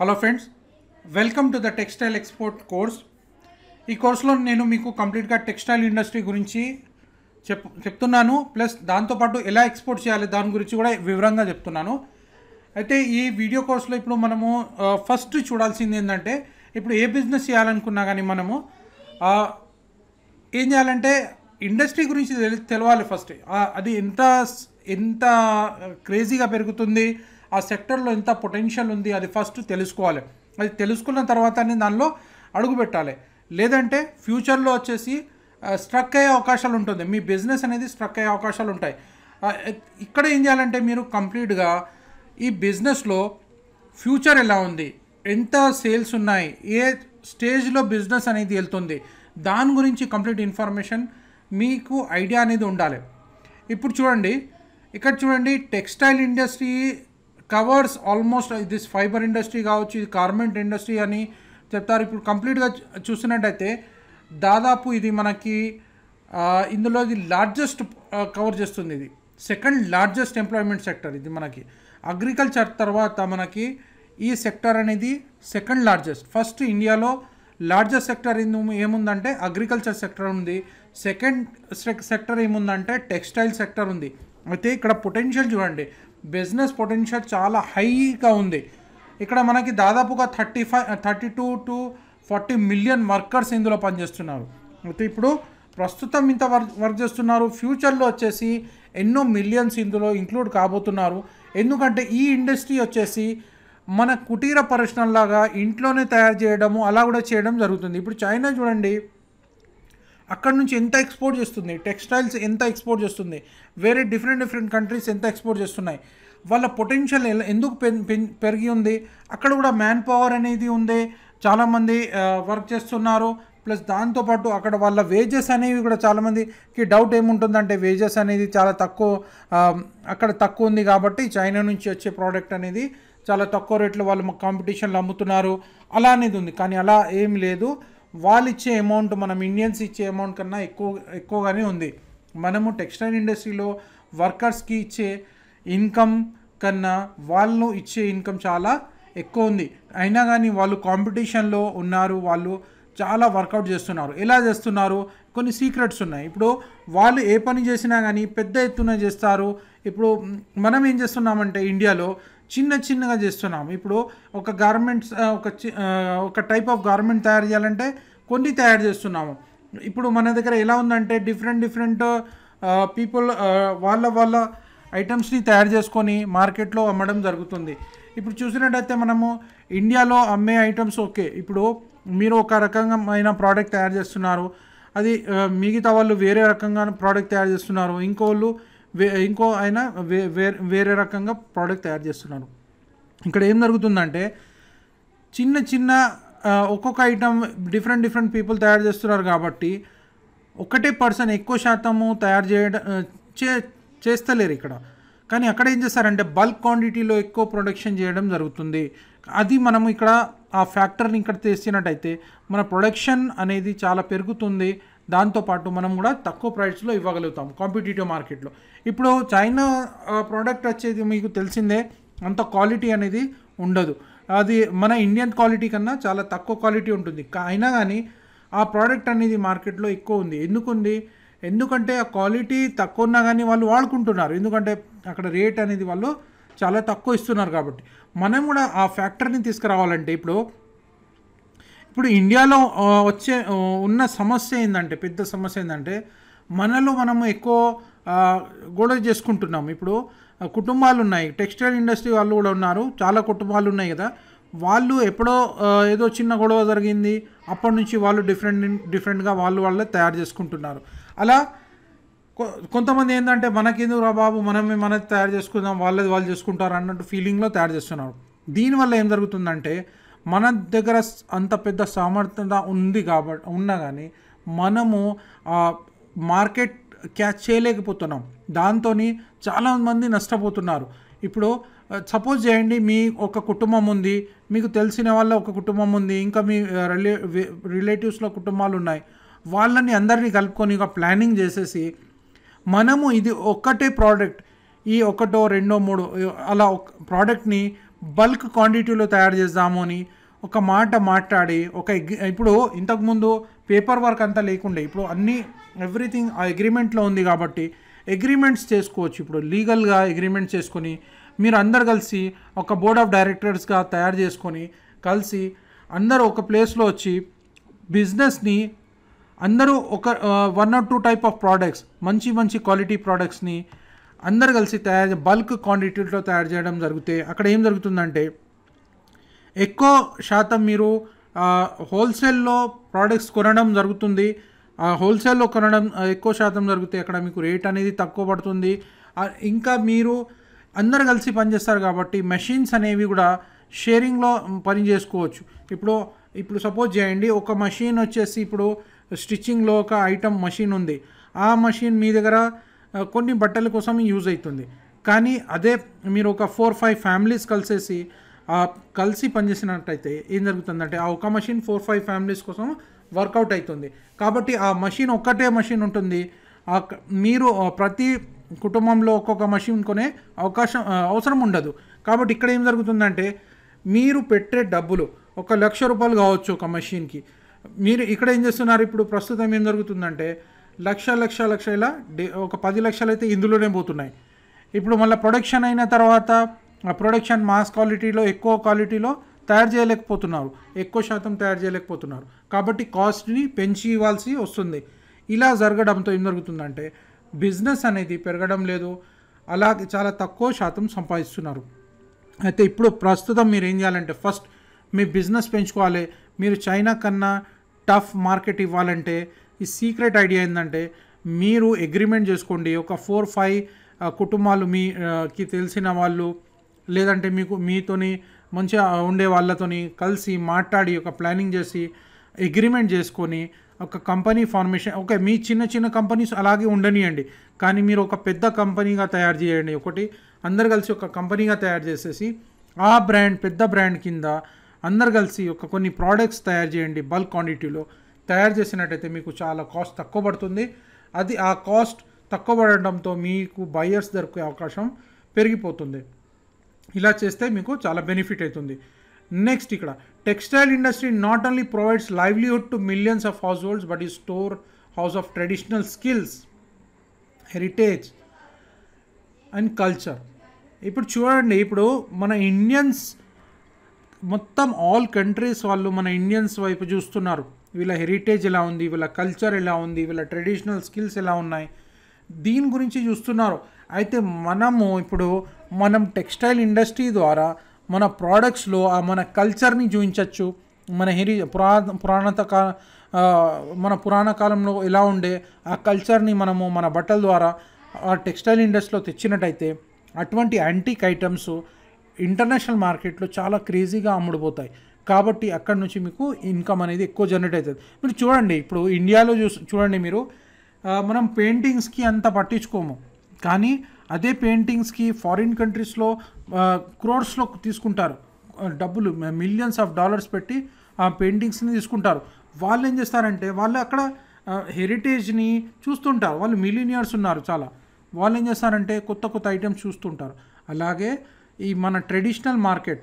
hello friends welcome to the textile export course ఈ కోర్సులో నేను మీకు కంప్లీట్గా టెక్స్టైల్ ఇండస్ట్రీ గురించి చెప్ చెప్తున్నాను ప్లస్ దాంతోపాటు ఎలా ఎక్స్పోర్ట్ చేయాలి దాని గురించి కూడా వివరంగా చెప్తున్నాను అయితే ఈ వీడియో కోర్సులో ఇప్పుడు మనము ఫస్ట్ చూడాల్సింది ఏంటంటే ఇప్పుడు ఏ బిజినెస్ చేయాలనుకున్నా కానీ మనము ఏం చేయాలంటే ఇండస్ట్రీ గురించి తెలవాలి ఫస్ట్ అది ఎంత ఎంత క్రేజీగా పెరుగుతుంది ఆ సెక్టర్లో ఎంత పొటెన్షియల్ ఉంది అది ఫస్ట్ తెలుసుకోవాలి అది తెలుసుకున్న తర్వాతనే దానిలో అడుగు పెట్టాలి లేదంటే ఫ్యూచర్లో వచ్చేసి స్ట్రక్ అయ్యే అవకాశాలు ఉంటుంది మీ బిజినెస్ అనేది స్ట్రక్ అయ్యే అవకాశాలు ఉంటాయి ఇక్కడ ఏం చేయాలంటే మీరు కంప్లీట్గా ఈ బిజినెస్లో ఫ్యూచర్ ఎలా ఉంది ఎంత సేల్స్ ఉన్నాయి ఏ స్టేజ్లో బిజినెస్ అనేది వెళ్తుంది దాని గురించి కంప్లీట్ ఇన్ఫర్మేషన్ మీకు ఐడియా అనేది ఉండాలి ఇప్పుడు చూడండి ఇక్కడ చూడండి textile industry covers almost this fibre industry కావచ్చు ఇది గార్మెంట్ ఇండస్ట్రీ అని చెప్తారు ఇప్పుడు కంప్లీట్గా చూసినట్టయితే దాదాపు ఇది మనకి ఇందులో ఇది లార్జెస్ట్ కవర్ చేస్తుంది ఇది సెకండ్ లార్జెస్ట్ ఎంప్లాయ్మెంట్ సెక్టర్ ఇది మనకి అగ్రికల్చర్ తర్వాత మనకి ఈ సెక్టర్ అనేది సెకండ్ లార్జెస్ట్ ఫస్ట్ ఇండియాలో లార్జెస్ట్ సెక్టర్ ఏముందంటే అగ్రికల్చర్ సెక్టర్ ఉంది సెకండ్ సెక్టర్ ఏముందంటే టెక్స్టైల్ సెక్టర్ ఉంది అయితే ఇక్కడ పొటెన్షియల్ చూడండి బిజినెస్ పొటెన్షియల్ చాలా హైగా ఉంది ఇక్కడ మనకి దాదాపుగా thirty five thirty two to forty million workers ఇందులో పనిచేస్తున్నారు అయితే ఇప్పుడు ప్రస్తుతం ఇంత వర్క్ వర్క్ చేస్తున్నారు ఫ్యూచర్లో వచ్చేసి ఎన్నో మిలియన్స్ ఇందులో ఇంక్లూడ్ కాబోతున్నారు ఎందుకంటే ఈ ఇండస్ట్రీ వచ్చేసి మన కుటీర పరిశ్రమలాగా ఇంట్లోనే తయారు చేయడము అలా కూడా చేయడం జరుగుతుంది ఇప్పుడు చైనా చూడండి అక్కడ నుంచి ఎంత ఎక్స్పోర్ట్ చేస్తుంది టెక్స్టైల్స్ ఎంత ఎక్స్పోర్ట్ చేస్తుంది వేరే డిఫరెంట్ డిఫరెంట్ కంట్రీస్ ఎంత ఎక్స్పోర్ట్ చేస్తున్నాయి వాళ్ళ పొటెన్షియల్ ఎందుకు పెరిగి ఉంది అక్కడ కూడా మ్యాన్ పవర్ అనేది ఉంది చాలామంది వర్క్ చేస్తున్నారు ప్లస్ దాంతోపాటు అక్కడ వాళ్ళ వేజెస్ అనేవి కూడా చాలామందికి డౌట్ ఏముంటుందంటే వేజెస్ అనేది చాలా తక్కువ అక్కడ తక్కువ ఉంది కాబట్టి చైనా నుంచి వచ్చే ప్రోడక్ట్ అనేది చాలా తక్కువ రేట్లో వాళ్ళు కాంపిటీషన్లో అమ్ముతున్నారు అలా అనేది ఉంది కానీ అలా ఏం లేదు వాళ్ళు ఇచ్చే అమౌంట్ మనం ఇండియన్స్ ఇచ్చే అమౌంట్ కన్నా ఎక్కువ ఎక్కువగానే ఉంది మనము టెక్స్టైల్ ఇండస్ట్రీలో వర్కర్స్కి ఇచ్చే ఇన్కమ్ కన్నా వాళ్ళు ఇచ్చే ఇన్కమ్ చాలా ఎక్కువ ఉంది అయినా కానీ వాళ్ళు కాంపిటీషన్లో ఉన్నారు వాళ్ళు చాలా వర్కౌట్ చేస్తున్నారు ఎలా చేస్తున్నారు కొన్ని సీక్రెట్స్ ఉన్నాయి ఇప్పుడు వాళ్ళు ఏ పని చేసినా కానీ పెద్ద ఎత్తున చేస్తారు ఇప్పుడు మనం ఏం చేస్తున్నామంటే ఇండియాలో చిన్న చిన్నగా చేస్తున్నాం ఇప్పుడు ఒక గార్మెంట్స్ ఒక ఒక టైప్ ఆఫ్ గార్మెంట్ తయారు చేయాలంటే కొన్ని తయారు చేస్తున్నాము ఇప్పుడు మన దగ్గర ఎలా ఉందంటే డిఫరెంట్ డిఫరెంట్ పీపుల్ వాళ్ళ వాళ్ళ ఐటమ్స్ని తయారు చేసుకొని మార్కెట్లో అమ్మడం జరుగుతుంది ఇప్పుడు చూసినట్టయితే మనము ఇండియాలో అమ్మే ఐటమ్స్ ఓకే ఇప్పుడు మీరు ఒక రకమైన ప్రోడక్ట్ తయారు చేస్తున్నారు అది మిగతా వాళ్ళు వేరే రకంగా ప్రోడక్ట్ తయారు చేస్తున్నారు ఇంకోళ్ళు ఇంకో ఆయన వేరే రకంగా ప్రోడక్ట్ తయారు చేస్తున్నారు ఇక్కడ ఏం జరుగుతుందంటే చిన్న చిన్న ఒక్కొక్క ఐటమ్ డిఫరెంట్ డిఫరెంట్ పీపుల్ తయారు చేస్తున్నారు కాబట్టి ఒకటే పర్సన్ ఎక్కువ శాతము తయారు చేయడం చే చేస్తలేరు ఇక్కడ కానీ అక్కడ ఏం చేస్తారంటే బల్క్ క్వాంటిటీలో ఎక్కువ ప్రొడక్షన్ చేయడం జరుగుతుంది అది మనం ఇక్కడ ఆ ఫ్యాక్టర్ని ఇక్కడ తెస్తున్నట్టయితే మన ప్రొడక్షన్ అనేది చాలా పెరుగుతుంది దాంతోపాటు మనం కూడా తక్కువ ప్రైస్లో ఇవ్వగలుగుతాం కాంపిటేటివ్ మార్కెట్లో ఇప్పుడు చైనా ప్రోడక్ట్ వచ్చేది మీకు తెలిసిందే అంత క్వాలిటీ అనేది ఉండదు అది మన ఇండియన్ క్వాలిటీ కన్నా చాలా తక్కువ క్వాలిటీ ఉంటుంది అయినా కానీ ఆ ప్రోడక్ట్ అనేది మార్కెట్లో ఎక్కువ ఉంది ఎందుకుంది ఎందుకంటే ఆ క్వాలిటీ తక్కువ ఉన్నా కానీ వాళ్ళు వాడుకుంటున్నారు ఎందుకంటే అక్కడ రేట్ అనేది వాళ్ళు చాలా తక్కువ ఇస్తున్నారు కాబట్టి మనం కూడా ఆ ఫ్యాక్టరీని తీసుకురావాలంటే ఇప్పుడు ఇప్పుడు ఇండియాలో వచ్చే ఉన్న సమస్య ఏంటంటే పెద్ద సమస్య ఏంటంటే మనలో మనము ఎక్కువ గొడవ చేసుకుంటున్నాం ఇప్పుడు కుటుంబాలు ఉన్నాయి టెక్స్టైల్ ఇండస్ట్రీ వాళ్ళు కూడా ఉన్నారు చాలా కుటుంబాలు ఉన్నాయి కదా వాళ్ళు ఎప్పుడో ఏదో చిన్న గొడవ జరిగింది అప్పటి నుంచి వాళ్ళు డిఫరెంట్ డిఫరెంట్గా వాళ్ళు వాళ్ళే తయారు చేసుకుంటున్నారు అలా కొంతమంది ఏంటంటే మనకెందుకు రా బాబు మనమే మనది తయారు చేసుకుందాం వాళ్ళది వాళ్ళు చేసుకుంటారు అన్నట్టు ఫీలింగ్లో తయారు చేస్తున్నారు దీనివల్ల ఏం జరుగుతుందంటే మన దగ్గర అంత పెద్ద సామర్థ్యత ఉంది కాబట్టి ఉన్నా కానీ మనము మార్కెట్ క్యాచ్ చేయలేకపోతున్నాం దాంతో చాలామంది నష్టపోతున్నారు ఇప్పుడు సపోజ్ చేయండి మీ ఒక కుటుంబం ఉంది మీకు తెలిసిన వాళ్ళ ఒక కుటుంబం ఉంది ఇంకా మీ రిలే రిలేటివ్స్లో కుటుంబాలు ఉన్నాయి వాళ్ళని అందరినీ కలుపుకొని ఒక ప్లానింగ్ చేసేసి మనము ఇది ఒక్కటే ప్రోడక్ట్ ఈ ఒకటో రెండో మూడో అలా ఒక ప్రోడక్ట్ని బల్క్ క్వాంటిటీలో తయారు చేద్దాము అని ఒక మాట మాట్లాడి ఒక ఇప్పుడు ఇంతకుముందు పేపర్ వర్క్ అంతా లేకుండే ఇప్పుడు అన్నీ ఎవ్రీథింగ్ ఆ అగ్రిమెంట్లో ఉంది కాబట్టి అగ్రిమెంట్స్ చేసుకోవచ్చు ఇప్పుడు లీగల్గా అగ్రిమెంట్ చేసుకొని మీరు అందరు కలిసి ఒక బోర్డ్ ఆఫ్ డైరెక్టర్స్గా తయారు చేసుకొని కలిసి అందరూ ఒక ప్లేస్లో వచ్చి బిజినెస్ని అందరూ ఒక one or two type of products మంచి మంచి క్వాలిటీ ప్రోడక్ట్స్ని అందరు కలిసి తయారు బల్క్ క్వాంటిటీలో తయారు చేయడం జరిగితే అక్కడ ఏం జరుగుతుందంటే ఎక్కువ శాతం మీరు హోల్సేల్లో ప్రోడక్ట్స్ కొనడం జరుగుతుంది హోల్సేల్లో కొనడం ఎక్కువ శాతం జరుగుతాయి అక్కడ మీకు రేట్ అనేది తక్కువ పడుతుంది ఇంకా మీరు అందరు కలిసి పనిచేస్తారు కాబట్టి మెషిన్స్ అనేవి కూడా షేరింగ్లో పని చేసుకోవచ్చు ఇప్పుడు ఇప్పుడు సపోజ్ చేయండి ఒక మషిన్ వచ్చేసి ఇప్పుడు స్టిచ్చింగ్లో ఒక ఐటమ్ మషిన్ ఉంది ఆ మషిన్ మీ దగ్గర కొన్ని బట్టల కోసం యూజ్ అవుతుంది కానీ అదే మీరు ఒక ఫోర్ ఫైవ్ ఫ్యామిలీస్ కలిసేసి కలిసి పనిచేసినట్టయితే ఏం జరుగుతుందంటే ఆ ఒక మషిన్ ఫోర్ ఫైవ్ ఫ్యామిలీస్ కోసం వర్కౌట్ అవుతుంది కాబట్టి ఆ మషిన్ ఒక్కటే మషిన్ ఉంటుంది మీరు ప్రతి కుటుంబంలో ఒక్కొక్క మషిన్ కొనే అవకాశం అవసరం ఉండదు కాబట్టి ఇక్కడ ఏం జరుగుతుందంటే మీరు పెట్టే డబ్బులు ఒక లక్ష రూపాయలు కావచ్చు ఒక మషిన్కి మీరు ఇక్కడ ఏం చేస్తున్నారు ఇప్పుడు ప్రస్తుతం ఏం జరుగుతుందంటే లక్ష లక్ష లక్షల ఒక పది లక్షలు అయితే ఇందులోనే పోతున్నాయి ఇప్పుడు మళ్ళీ ప్రొడక్షన్ అయిన తర్వాత ఆ ప్రొడక్షన్ మాస్ క్వాలిటీలో ఎక్కువ క్వాలిటీలో తయారు చేయలేకపోతున్నారు ఎక్కువ శాతం తయారు చేయలేకపోతున్నారు కాబట్టి కాస్ట్ని పెంచి ఇవ్వాల్సి వస్తుంది ఇలా జరగడంతో ఏం జరుగుతుందంటే బిజినెస్ అనేది పెరగడం లేదు అలాగే చాలా తక్కువ శాతం సంపాదిస్తున్నారు అయితే ఇప్పుడు ప్రస్తుతం మీరు ఏం చేయాలంటే ఫస్ట్ మీ బిజినెస్ పెంచుకోవాలి మీరు చైనా కన్నా టఫ్ మార్కెట్ ఇవ్వాలంటే ఈ సీక్రెట్ ఐడియా ఏంటంటే మీరు అగ్రిమెంట్ చేసుకోండి ఒక ఫోర్ ఫైవ్ కుటుంబాలు మీకి తెలిసిన వాళ్ళు లేదంటే మీకు మీతోని మంచిగా ఉండే వాళ్ళతోని కలిసి మాట్లాడి ఒక ప్లానింగ్ చేసి అగ్రిమెంట్ చేసుకొని ఒక కంపెనీ ఫార్మేషన్ ఓకే మీ చిన్న చిన్న కంపెనీస్ అలాగే ఉండనియండి కానీ మీరు ఒక పెద్ద కంపెనీగా తయారు చేయండి ఒకటి అందరు కలిసి ఒక కంపెనీగా తయారు చేసేసి ఆ బ్రాండ్ పెద్ద బ్రాండ్ కింద అందరు కలిసి ఒక కొన్ని ప్రోడక్ట్స్ తయారు చేయండి బల్క్ క్వాంటిటీలో తయారు చేసినట్టయితే మీకు చాలా కాస్ట్ తక్కువ పడుతుంది అది ఆ కాస్ట్ తక్కువ పడడంతో మీకు బయర్స్ దొరికే అవకాశం పెరిగిపోతుంది ఇలా చేస్తే మీకు చాలా బెనిఫిట్ అవుతుంది నెక్స్ట్ ఇక్కడ textile industry not only provides livelihood to millions of households but ఈ storehouse of traditional skills heritage and culture ఇప్పుడు చూడండి ఇప్పుడు మన ఇండియన్స్ మొత్తం ఆల్ కంట్రీస్ వాళ్ళు మన ఇండియన్స్ వైపు చూస్తున్నారు వీళ్ళ హెరిటేజ్ ఎలా ఉంది వీళ్ళ కల్చర్ ఎలా ఉంది వీళ్ళ ట్రెడిషనల్ స్కిల్స్ ఎలా ఉన్నాయి దీని గురించి చూస్తున్నారు అయితే మనము ఇప్పుడు మనం టెక్స్టైల్ ఇండస్ట్రీ ద్వారా మన ప్రోడక్ట్స్లో మన కల్చర్ని చూపించవచ్చు మన హెరి పురా పురాణత మన పురాణ కాలంలో ఎలా ఉండే ఆ కల్చర్ని మనము మన బట్టల ద్వారా ఆ టెక్స్టైల్ ఇండస్ట్రీలో తెచ్చినట్టయితే అటువంటి యాంటీక్ ఐటమ్స్ ఇంటర్నేషనల్ మార్కెట్లో చాలా క్రేజీగా అమ్ముడుపోతాయి కాబట్టి అక్కడ నుంచి మీకు ఇన్కమ్ అనేది ఎక్కువ జనరేట్ అవుతుంది మీరు చూడండి ఇప్పుడు ఇండియాలో చూ చూడండి మీరు మనం పెయింటింగ్స్కి అంత పట్టించుకోము కానీ అదే పెయింటింగ్స్కి ఫారిన్ కంట్రీస్లో క్రోర్స్లో తీసుకుంటారు డబ్బులు మిలియన్స్ ఆఫ్ డాలర్స్ పెట్టి ఆ పెయింటింగ్స్ని తీసుకుంటారు వాళ్ళు ఏం చేస్తారంటే వాళ్ళు అక్కడ హెరిటేజ్ని చూస్తుంటారు వాళ్ళు మిలీనియర్స్ ఉన్నారు చాలా వాళ్ళు ఏం చేస్తారంటే కొత్త కొత్త ఐటమ్స్ చూస్తుంటారు అలాగే ఈ మన ట్రెడిషనల్ మార్కెట్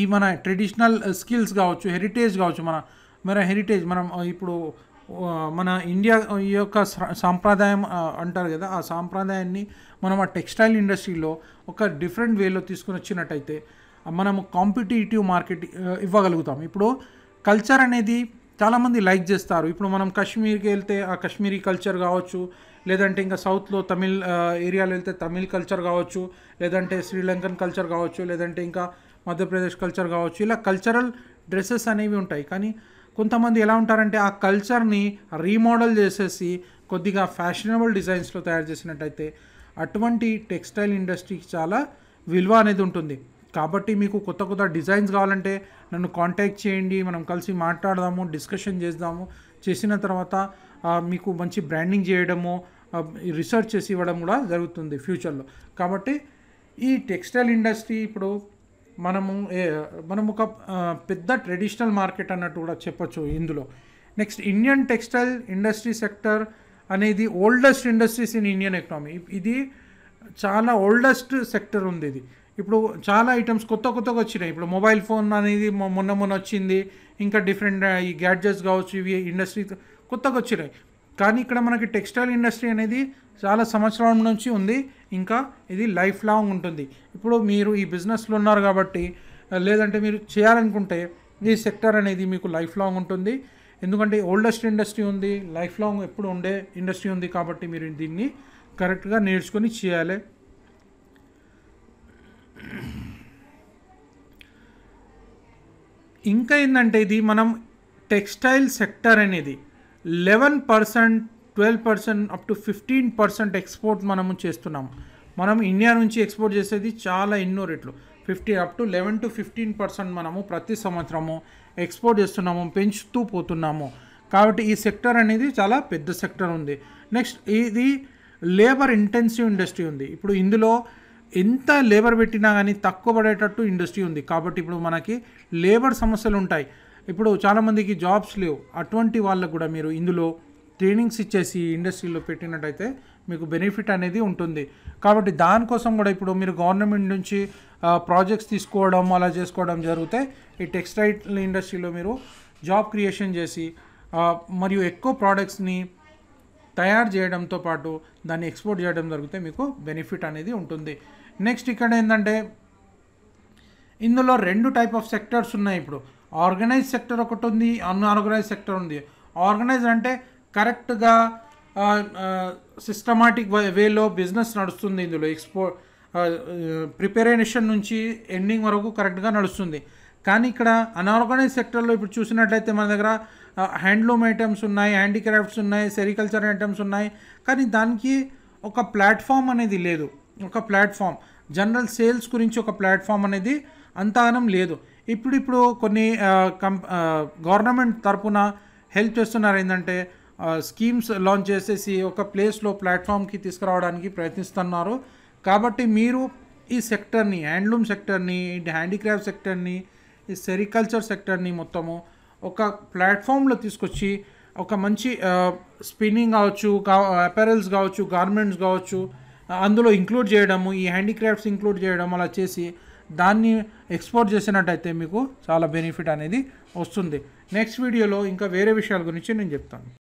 ఈ మన ట్రెడిషనల్ స్కిల్స్ కావచ్చు హెరిటేజ్ కావచ్చు మన మన హెరిటేజ్ మనం ఇప్పుడు మన ఇండియా ఈ యొక్క సాంప్రదాయం అంటారు కదా ఆ సాంప్రదాయాన్ని మనం ఆ టెక్స్టైల్ ఇండస్ట్రీలో ఒక డిఫరెంట్ వేలో తీసుకుని వచ్చినట్టయితే మనము కాంపిటేటివ్ మార్కెట్ ఇవ్వగలుగుతాం ఇప్పుడు కల్చర్ అనేది చాలామంది లైక్ చేస్తారు ఇప్పుడు మనం కాశ్మీర్కి వెళ్తే ఆ కాశ్మీరీ కల్చర్ కావచ్చు లేదంటే ఇంకా సౌత్లో తమిళ్ ఏరియాలో వెళ్తే తమిళ్ కల్చర్ కావచ్చు లేదంటే శ్రీలంకన్ కల్చర్ కావచ్చు లేదంటే ఇంకా మధ్యప్రదేశ్ కల్చర్ కావచ్చు ఇలా కల్చరల్ డ్రెస్సెస్ అనేవి ఉంటాయి కానీ కొంతమంది ఎలా ఉంటారంటే ఆ కల్చర్ని రీమోడల్ చేసేసి కొద్దిగా ఫ్యాషనబుల్ డిజైన్స్లో తయారు చేసినట్టయితే అటువంటి టెక్స్టైల్ ఇండస్ట్రీకి చాలా విలువ అనేది ఉంటుంది కాబట్టి మీకు కొత్త కొత్త డిజైన్స్ కావాలంటే నన్ను కాంటాక్ట్ చేయండి మనం కలిసి మాట్లాడదాము డిస్కషన్ చేద్దాము చేసిన తర్వాత మీకు మంచి బ్రాండింగ్ చేయడము రీసెర్చ్ చేసి ఇవ్వడం కూడా జరుగుతుంది ఫ్యూచర్లో కాబట్టి ఈ టెక్స్టైల్ ఇండస్ట్రీ ఇప్పుడు మనము మనం ఒక పెద్ద ట్రెడిషనల్ మార్కెట్ అన్నట్టు కూడా చెప్పొచ్చు ఇందులో next Indian textile industry sector అనేది oldest industries in Indian economy ఇది చాలా ఓల్డెస్ట్ సెక్టర్ ఉంది ఇది ఇప్పుడు చాలా ఐటమ్స్ కొత్త కొత్తగా వచ్చినాయి ఇప్పుడు మొబైల్ ఫోన్ అనేది మొన్న మొన్న వచ్చింది ఇంకా డిఫరెంట్ ఈ గ్యాడ్జెట్స్ కావచ్చు ఇవి ఇండస్ట్రీ కొత్తగా వచ్చినాయి కానీ ఇక్కడ మనకి టెక్స్టైల్ ఇండస్ట్రీ అనేది చాలా సంవత్సరాల నుంచి ఉంది ఇంకా ఇది లైఫ్ లాంగ్ ఉంటుంది ఇప్పుడు మీరు ఈ బిజినెస్లో ఉన్నారు కాబట్టి లేదంటే మీరు చేయాలనుకుంటే ఈ సెక్టర్ అనేది మీకు లైఫ్ లాంగ్ ఉంటుంది ఎందుకంటే ఓల్డెస్ట్ ఇండస్ట్రీ ఉంది లైఫ్ లాంగ్ ఎప్పుడు ఉండే ఇండస్ట్రీ ఉంది కాబట్టి మీరు దీన్ని కరెక్ట్గా నేర్చుకొని చేయాలి ఇంకా ఏంటంటే ఇది మనం టెక్స్టైల్ సెక్టర్ అనేది eleven percent twelve percent up to fifteen percent export మనము చేస్తున్నాం మనం ఇండియా నుంచి ఎక్స్పోర్ట్ చేసేది చాలా ఎన్నో రేట్లు fifty up to eleven to fifteen percent మనము ప్రతి సంవత్సరము ఎక్స్పోర్ట్ చేస్తున్నాము పెంచుతూ పోతున్నాము కాబట్టి ఈ సెక్టర్ అనేది చాలా పెద్ద సెక్టర్ ఉంది నెక్స్ట్ ఇది లేబర్ ఇంటెన్సివ్ ఇండస్ట్రీ ఉంది ఇప్పుడు ఇందులో ఎంత లేబర్ పెట్టినా కానీ తక్కువ పడేటట్టు ఇండస్ట్రీ ఉంది కాబట్టి ఇప్పుడు మనకి లేబర్ సమస్యలు ఉంటాయి ఇప్పుడు చాలామందికి జాబ్స్ లేవు అటువంటి వాళ్ళకు కూడా మీరు ఇందులో ట్రైనింగ్స్ ఇచ్చేసి ఇండస్ట్రీలో పెట్టినట్టయితే మీకు బెనిఫిట్ అనేది ఉంటుంది కాబట్టి దానికోసం కూడా ఇప్పుడు మీరు గవర్నమెంట్ నుంచి ప్రాజెక్ట్స్ తీసుకోవడం అలా చేసుకోవడం జరిగితే ఈ టెక్స్టైల్ ఇండస్ట్రీలో మీరు జాబ్ క్రియేషన్ చేసి మరియు ఎక్కువ ప్రోడక్ట్స్ని తయారు చేయడంతో పాటు దాన్ని ఎక్స్పోర్ట్ చేయడం జరిగితే మీకు బెనిఫిట్ అనేది ఉంటుంది నెక్స్ట్ ఇక్కడ ఏంటంటే ఇందులో రెండు టైప్ ఆఫ్ సెక్టర్స్ ఉన్నాయి ఇప్పుడు ఆర్గనైజ్ సెక్టర్ ఒకటి ఉంది అన్ఆర్గనైజ్ సెక్టర్ ఉంది ఆర్గనైజ్ అంటే కరెక్ట్గా సిస్టమాటిక్ వేలో బిజినెస్ నడుస్తుంది ఇందులో ఎక్స్పో ప్రిపరేషన్ నుంచి ఎండింగ్ వరకు కరెక్ట్గా నడుస్తుంది కానీ ఇక్కడ అన్ఆర్గనైజ్ సెక్టర్లో ఇప్పుడు చూసినట్లయితే మన దగ్గర హ్యాండ్లూమ్ ఐటమ్స్ ఉన్నాయి హ్యాండీక్రాఫ్ట్స్ ఉన్నాయి సెరికల్చర్ ఐటమ్స్ ఉన్నాయి కానీ దానికి ఒక ప్లాట్ఫామ్ అనేది లేదు ఒక ప్లాట్ఫామ్ జనరల్ సేల్స్ గురించి ఒక ప్లాట్ఫామ్ అనేది అంతగానం లేదు ఇప్పుడు ఇప్పుడు కొన్ని కం గవర్నమెంట్ తరపున హెల్ప్ చేస్తున్నారు ఏంటంటే స్కీమ్స్ లాంచ్ చేసేసి ఒక ప్లేస్లో ప్లాట్ఫామ్కి తీసుకురావడానికి ప్రయత్నిస్తున్నారు కాబట్టి మీరు ఈ సెక్టర్ని హ్యాండ్లూమ్ సెక్టర్ని హ్యాండిక్రాఫ్ట్ సెక్టర్ని ఈ సెరికల్చర్ సెక్టర్ని మొత్తము ఒక ప్లాట్ఫామ్లో తీసుకొచ్చి ఒక మంచి స్పిన్నింగ్ కావచ్చు అపారల్స్ కావచ్చు గార్మెంట్స్ కావచ్చు అందులో ఇంక్లూడ్ చేయడము ఈ హ్యాండిక్రాఫ్ట్స్ ఇంక్లూడ్ చేయడం అలా చేసి దాన్ని ఎక్స్పోర్ట్ చేసినట్టయితే మీకు చాలా బెనిఫిట్ అనేది వస్తుంది నెక్స్ట్ వీడియోలో ఇంకా వేరే విషయాల గురించి నేను చెప్తాను